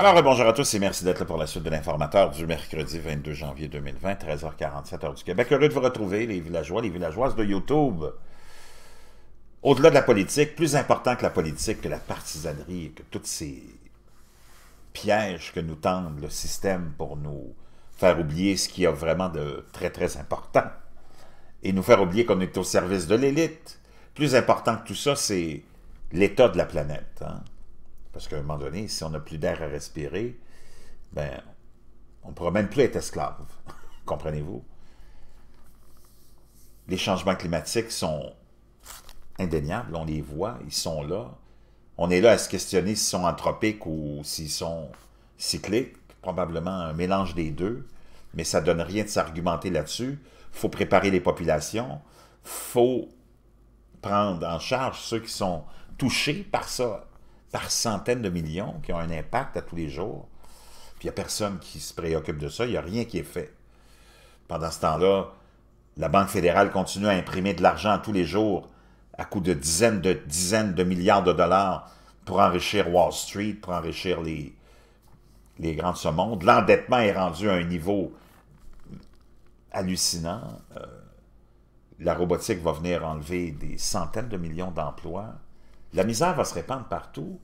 Alors, bonjour à tous et merci d'être là pour la suite de l'informateur du mercredi 22 janvier 2020, 13h47 heure du Québec. Heureux de vous retrouver, les villageois, les villageoises de YouTube. Au-delà de la politique, plus important que la politique, que la partisanerie que tous ces pièges que nous tend le système pour nous faire oublier ce qui est vraiment de très, très important et nous faire oublier qu'on est au service de l'élite. Plus important que tout ça, c'est l'état de la planète. Hein. Parce qu'à un moment donné, si on n'a plus d'air à respirer, ben, on ne pourra même plus être esclave. Comprenez-vous? Les changements climatiques sont indéniables, on les voit, ils sont là. On est là à se questionner s'ils sont anthropiques ou s'ils sont cycliques, probablement un mélange des deux, mais ça ne donne rien de s'argumenter là-dessus. Il faut préparer les populations, il faut prendre en charge ceux qui sont touchés par ça par centaines de millions qui ont un impact à tous les jours. Puis il n'y a personne qui se préoccupe de ça. Il n'y a rien qui est fait. Pendant ce temps-là, la Banque fédérale continue à imprimer de l'argent tous les jours à coups de dizaines de dizaines de milliards de dollars pour enrichir Wall Street, pour enrichir les, les grands de ce monde. L'endettement est rendu à un niveau hallucinant. Euh, la robotique va venir enlever des centaines de millions d'emplois. La misère va se répandre partout.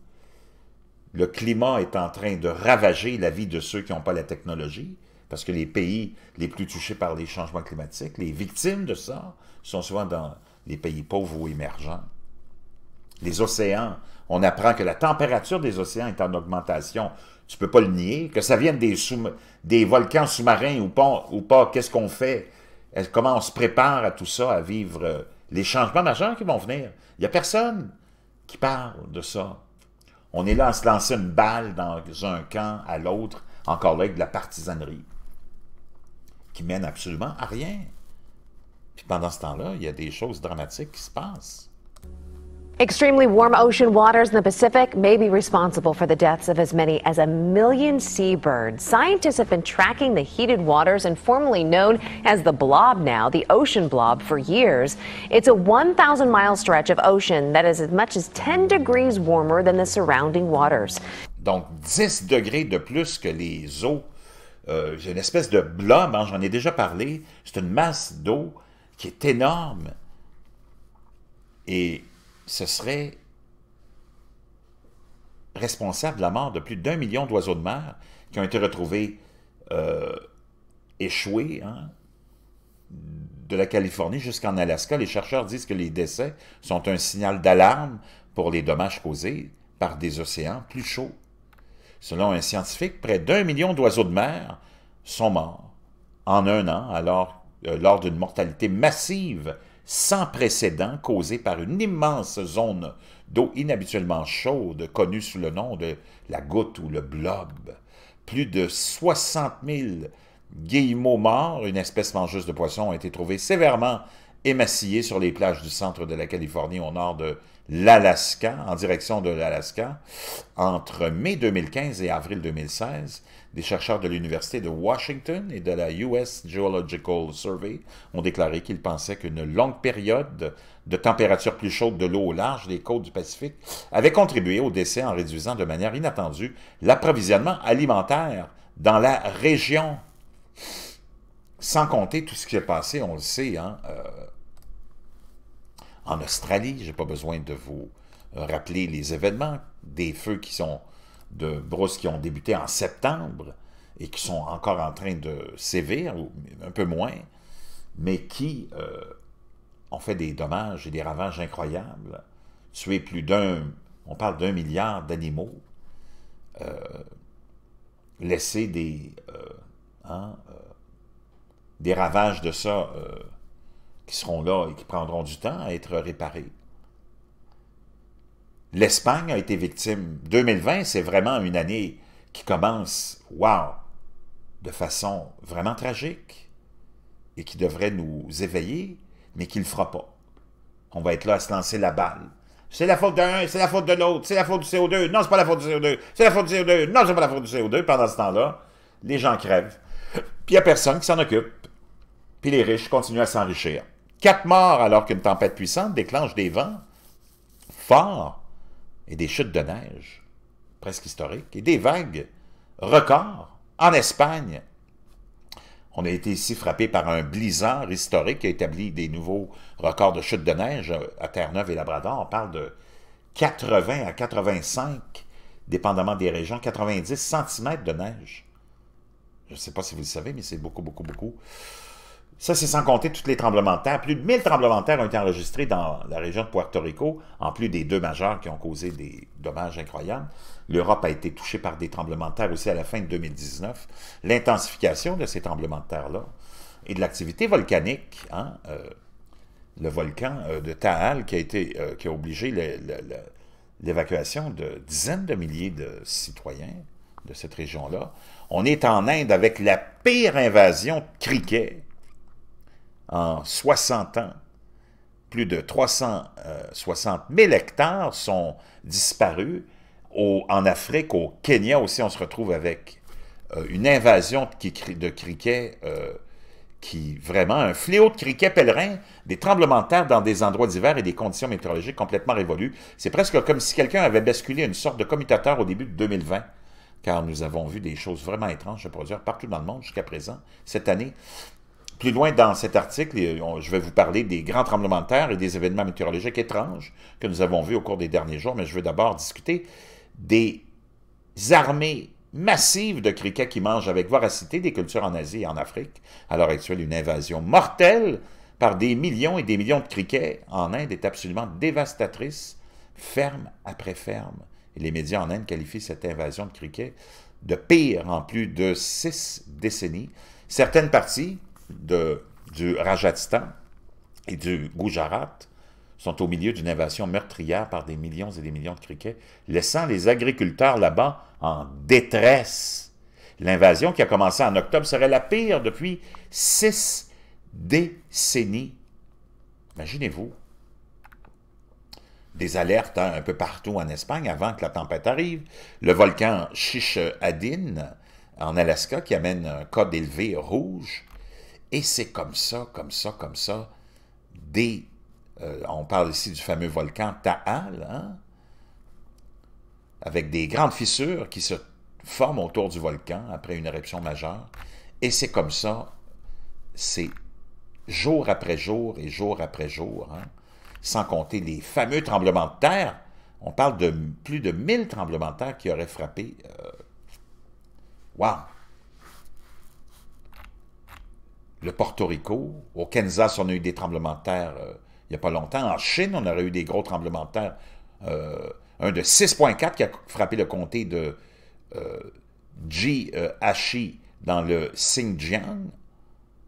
Le climat est en train de ravager la vie de ceux qui n'ont pas la technologie, parce que les pays les plus touchés par les changements climatiques, les victimes de ça, sont souvent dans les pays pauvres ou émergents. Les océans, on apprend que la température des océans est en augmentation. Tu ne peux pas le nier. Que ça vienne des, volcans sous-marins ou pas, ou pas qu'est-ce qu'on fait? Comment on se prépare à tout ça, à vivre euh, les changements majeurs qui vont venir? Il n'y a personne qui parle de ça. On est là à se lancer une balle dans un camp à l'autre, encore là avec de la partisanerie, qui mène absolument à rien. Puis pendant ce temps-là, il y a des choses dramatiques qui se passent. Extremely warm ocean waters in the Pacific may be responsible for the deaths of as many as a million seabirds. Scientists have been tracking the heated waters informally known as the blob now, the ocean blob, for years. It's a 1,000 mile stretch of ocean that is as much as 10 degrees warmer than the surrounding waters. Donc 10 degrés de plus que les eaux. Euh, une espèce de blob, j'en ai déjà parlé. C'est une masse d'eau qui est énorme. Et ce serait responsable de la mort de plus d'un million d'oiseaux de mer qui ont été retrouvés euh, échoués hein, de la Californie jusqu'en Alaska. Les chercheurs disent que les décès sont un signal d'alarme pour les dommages causés par des océans plus chauds. Selon un scientifique, près d'un million d'oiseaux de mer sont morts en un an alors, euh, lors d'une mortalité massive sans précédent causé par une immense zone d'eau inhabituellement chaude connue sous le nom de la goutte ou le blob. Plus de 60 000 guillemots morts, une espèce mangeuse de poissons, ont été trouvés sévèrement émaciés sur les plages du centre de la Californie au nord de l'Alaska, en direction de l'Alaska, entre mai 2015 et avril 2016, des chercheurs de l'Université de Washington et de la US Geological Survey ont déclaré qu'ils pensaient qu'une longue période de température plus chaude de l'eau au large des côtes du Pacifique avait contribué au décès en réduisant de manière inattendue l'approvisionnement alimentaire dans la région. Sans compter tout ce qui est passé, on le sait, hein, euh, en Australie, je n'ai pas besoin de vous euh, rappeler les événements, des feux qui sont de brousses qui ont débuté en septembre et qui sont encore en train de sévir, ou un peu moins, mais qui euh, ont fait des dommages et des ravages incroyables, tué plus d'un, on parle d'un milliard d'animaux, euh, laissé des, euh, hein, des ravages de ça qui seront là et qui prendront du temps à être réparés. L'Espagne a été victime. 2020, c'est vraiment une année qui commence, waouh, de façon vraiment tragique et qui devrait nous éveiller, mais qui ne le fera pas. On va être là à se lancer la balle. C'est la faute d'un, c'est la faute de l'autre, c'est la faute du CO2, non, c'est pas la faute du CO2, c'est la faute du CO2, non, c'est pas la faute du CO2. Pendant ce temps-là, les gens crèvent. Puis il n'y a personne qui s'en occupe. Puis les riches continuent à s'enrichir. Quatre morts alors qu'une tempête puissante déclenche des vents forts et des chutes de neige presque historiques et des vagues records en Espagne. On a été ici frappé par un blizzard historique qui a établi des nouveaux records de chutes de neige à Terre-Neuve et Labrador. On parle de 80 à 85, dépendamment des régions, 90 cm de neige. Je ne sais pas si vous le savez, mais c'est beaucoup, beaucoup, beaucoup. Ça, c'est sans compter tous les tremblements de terre. Plus de 1000 tremblements de terre ont été enregistrés dans la région de Puerto Rico, en plus des deux majeurs qui ont causé des dommages incroyables. L'Europe a été touchée par des tremblements de terre aussi à la fin de 2019. L'intensification de ces tremblements de terre-là et de l'activité volcanique, hein, euh, le volcan euh, de Taal qui a, été, euh, qui a obligé l'évacuation de dizaines de milliers de citoyens de cette région-là. On est en Inde avec la pire invasion de criquets en 60 ans. Plus de 360 000 euh, hectares sont disparus. Au, en Afrique, au Kenya aussi, on se retrouve avec euh, une invasion de, criquets euh, qui vraiment un fléau de criquets pèlerins, des tremblements de terre dans des endroits divers et des conditions météorologiques complètement révolues. C'est presque comme si quelqu'un avait basculé une sorte de commutateur au début de 2020, car nous avons vu des choses vraiment étranges se produire partout dans le monde jusqu'à présent cette année. Plus loin dans cet article, euh, je vais vous parler des grands tremblements de terre et des événements météorologiques étranges que nous avons vus au cours des derniers jours, mais je veux d'abord discuter des armées massives de criquets qui mangent avec voracité des cultures en Asie et en Afrique. À l'heure actuelle, une invasion mortelle par des millions et des millions de criquets en Inde est absolument dévastatrice, ferme après ferme. Et les médias en Inde qualifient cette invasion de criquets de pire en plus de six décennies. Certaines parties, de, du Rajasthan et du Gujarat sont au milieu d'une invasion meurtrière par des millions et des millions de criquets, laissant les agriculteurs là-bas en détresse. L'invasion qui a commencé en octobre serait la pire depuis six décennies. Imaginez-vous des alertes hein, un peu partout en Espagne avant que la tempête arrive. Le volcan Chiche-Adin en Alaska qui amène un code élevé rouge. Et c'est comme ça, comme ça, comme ça, des... Euh, on parle ici du fameux volcan Taal, hein? avec des grandes fissures qui se forment autour du volcan après une éruption majeure. Et c'est comme ça, c'est jour après jour et jour après jour, hein? sans compter les fameux tremblements de terre. On parle de plus de 1000 tremblements de terre qui auraient frappé. Waouh! le Porto Rico. Au Kansas, on a eu des tremblements de terre euh, il n'y a pas longtemps. En Chine, on aurait eu des gros tremblements de terre. Euh, un de 6,4 qui a frappé le comté de hachi euh, dans le Xinjiang,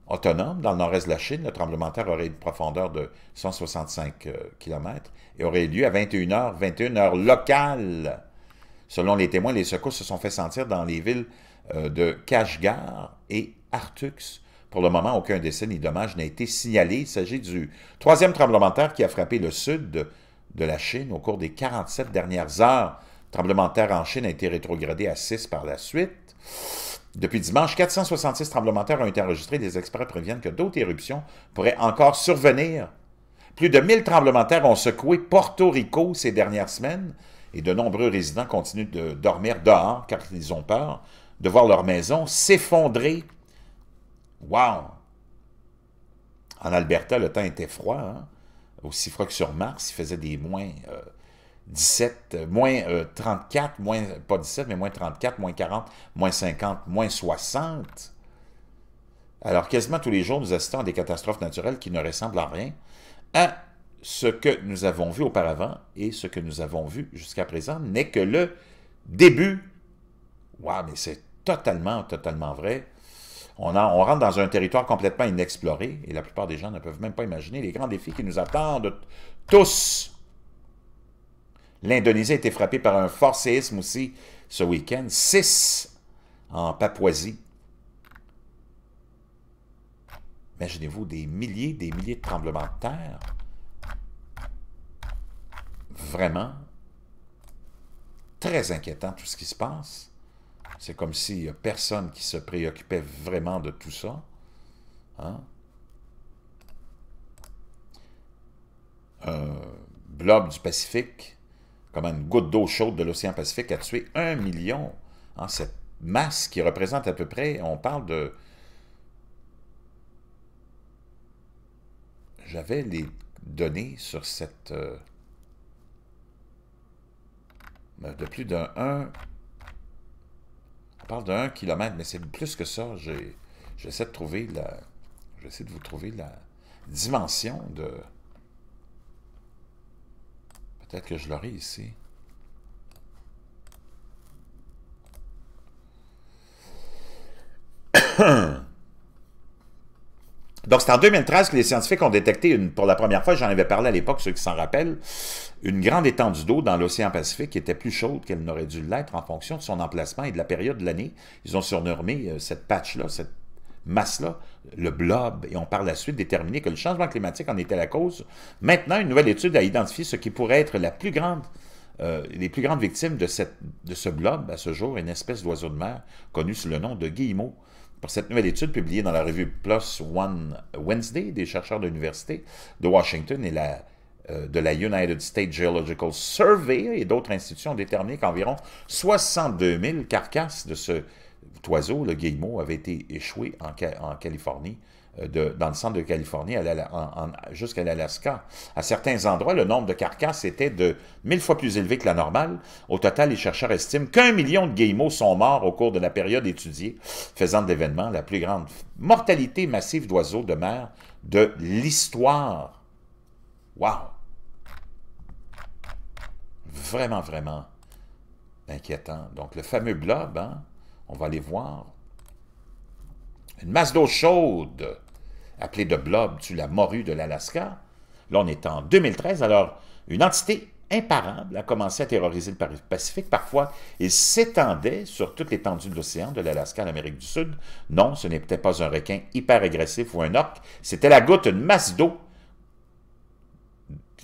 autonome, dans le nord-est de la Chine. Le tremblement de terre aurait une profondeur de 165 km et aurait lieu à 21h, 21h locale. Selon les témoins, les secousses se sont fait sentir dans les villes de Kashgar et Artux, pour le moment, aucun décès ni dommage n'a été signalé. Il s'agit du troisième tremblement de terre qui a frappé le sud de, la Chine au cours des 47 dernières heures. Le tremblement de terre en Chine a été rétrogradé à 6 par la suite. Depuis dimanche, 466 tremblements de terre ont été enregistrés. Des experts préviennent que d'autres éruptions pourraient encore survenir. Plus de 1000 tremblements de terre ont secoué Porto Rico ces dernières semaines et de nombreux résidents continuent de dormir dehors car ils ont peur de voir leur maison s'effondrer Wow! En Alberta, le temps était froid, hein? aussi froid que sur Mars, il faisait des moins 17, euh, euh, moins 34, euh, moins, pas 17, mais moins 34, moins 40, moins 50, moins 60. Alors, quasiment tous les jours, nous assistons à des catastrophes naturelles qui ne ressemblent à rien à ce que nous avons vu auparavant et ce que nous avons vu jusqu'à présent n'est que le début. Waouh, mais c'est totalement, totalement vrai on, rentre dans un territoire complètement inexploré et la plupart des gens ne peuvent même pas imaginer les grands défis qui nous attendent tous. L'Indonésie a été frappée par un fort séisme aussi ce week-end. Six en Papouasie. Imaginez-vous des milliers, des milliers de tremblements de terre. Vraiment très inquiétant tout ce qui se passe. C'est comme s'il n'y a personne qui se préoccupait vraiment de tout ça. Hein. Un blob du Pacifique, comme une goutte d'eau chaude de l'océan Pacifique, a tué un million. Cette masse qui représente à peu près, on parle de... J'avais les données sur cette... Euh, de plus d'un je parle d'un mais c'est plus que ça. J'essaie de trouver la. J'essaie de vous trouver la dimension de. Peut-être que je l'aurai ici. c'est en 2013 que les scientifiques ont détecté, pour la première fois, j'en avais parlé à l'époque, ceux qui s'en rappellent, une grande étendue d'eau dans l'océan Pacifique qui était plus chaude qu'elle n'aurait dû l'être en fonction de son emplacement et de la période de l'année. Ils ont surnommé euh, cette patch-là, cette masse-là, le blob, et ont par la suite déterminé que le changement climatique en était la cause. Maintenant, une nouvelle étude a identifié ce qui pourrait être la plus grande euh, les plus grandes victimes de, cette, de, ce blob à ce jour, une espèce d'oiseau de mer connue sous le nom de guillemot cette nouvelle étude publiée dans la revue Plus One Wednesday, des chercheurs de l'Université de Washington et euh, de la United States Geological Survey et d'autres institutions ont déterminé qu'environ 62 000 carcasses de ce oiseau, le guillemot, avait été échoué en, Californie, euh, de, dans le centre de Californie jusqu'à l'Alaska. À certains endroits, le nombre de carcasses était de mille fois plus élevé que la normale. Au total, les chercheurs estiment qu'un million de guillemots sont morts au cours de la période étudiée, faisant de l'événement la plus grande mortalité massive d'oiseaux de mer de l'histoire. Wow! Vraiment, vraiment inquiétant. Donc, le fameux blob, hein? on va aller voir. Une masse d'eau chaude, appelée de blob, tu la morue de l'Alaska. Là, on est en 2013, alors une entité imparable a commencé à terroriser le Pacifique. Parfois, il s'étendait sur toute l'étendue de l'océan, de l'Alaska à l'Amérique du Sud. Non, ce n'était pas un requin hyper agressif ou un orque, c'était la goutte, une masse d'eau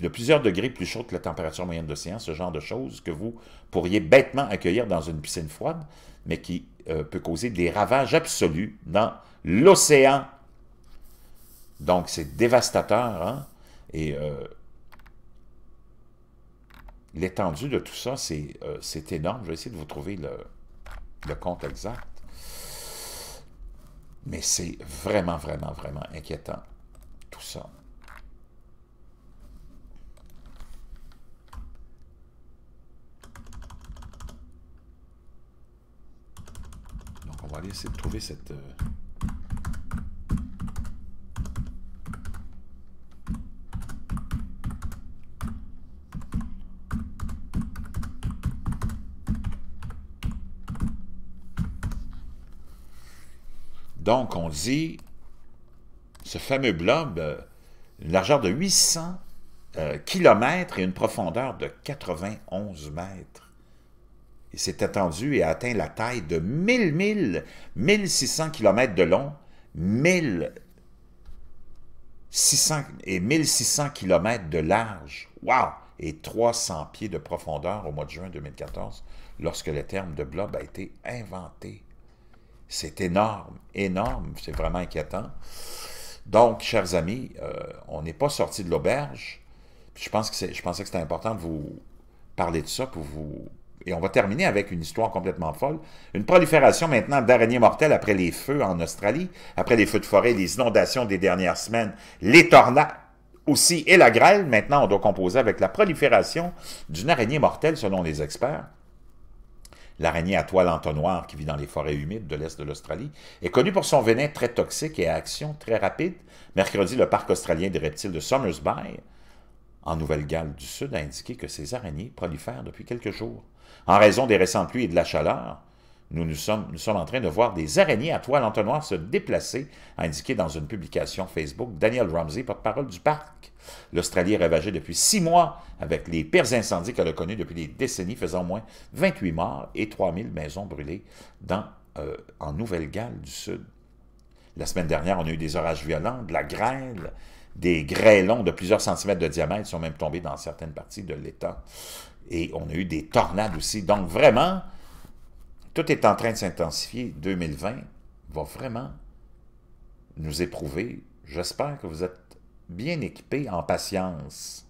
de plusieurs degrés plus chaude que la température moyenne de l'océan, ce genre de choses que vous pourriez bêtement accueillir dans une piscine froide, mais qui euh, peut causer des ravages absolus dans l'océan. Donc, c'est dévastateur. Hein? Et euh, l'étendue de tout ça, euh, c'est énorme. Je vais essayer de vous trouver le, le compte exact. Mais c'est vraiment, vraiment, vraiment inquiétant, tout ça. c'est de trouver cette... Euh, Donc, on dit, ce fameux blob, euh, une largeur de 800 euh, km et une profondeur de 91 mètres. Il s'est étendu et a atteint la taille de 1000 1600 km de long, 1600 et 1600 km de large. waouh, Et 300 pieds de profondeur au mois de juin 2014, lorsque le terme de blob a été inventé. C'est énorme, énorme, c'est vraiment inquiétant. Donc, chers amis, euh, on n'est pas sorti de l'auberge. Je, je pensais que c'était important de vous parler de ça pour vous et on va terminer avec une histoire complètement folle. Une prolifération maintenant d'araignées mortelles après les feux en Australie, après les feux de forêt, les inondations des dernières semaines, les tornades aussi et la grêle. Maintenant, on doit composer avec la prolifération d'une araignée mortelle selon les experts. L'araignée à toile entonnoir qui vit dans les forêts humides de l'est de l'Australie est connue pour son venin très toxique et à action très rapide. Mercredi, le parc australien des reptiles de Bay en Nouvelle-Galles du Sud a indiqué que ces araignées prolifèrent depuis quelques jours. En raison des récentes pluies et de la chaleur, nous, nous, sommes, en train de voir des araignées à toile entonnoir se déplacer, a indiqué dans une publication Facebook Daniel Ramsey, porte-parole du parc. L'Australie est ravagée depuis six mois avec les pires incendies qu'elle a connus depuis des décennies, faisant au moins 28 morts et 3000 maisons brûlées dans, euh, en Nouvelle-Galles du Sud. La semaine dernière, on a eu des orages violents, de la grêle, des grêlons de plusieurs centimètres de diamètre sont même tombés dans certaines parties de l'État. Et on a eu des tornades aussi. Donc vraiment, tout est en train de s'intensifier. 2020 va vraiment nous éprouver. J'espère que vous êtes bien équipés en patience.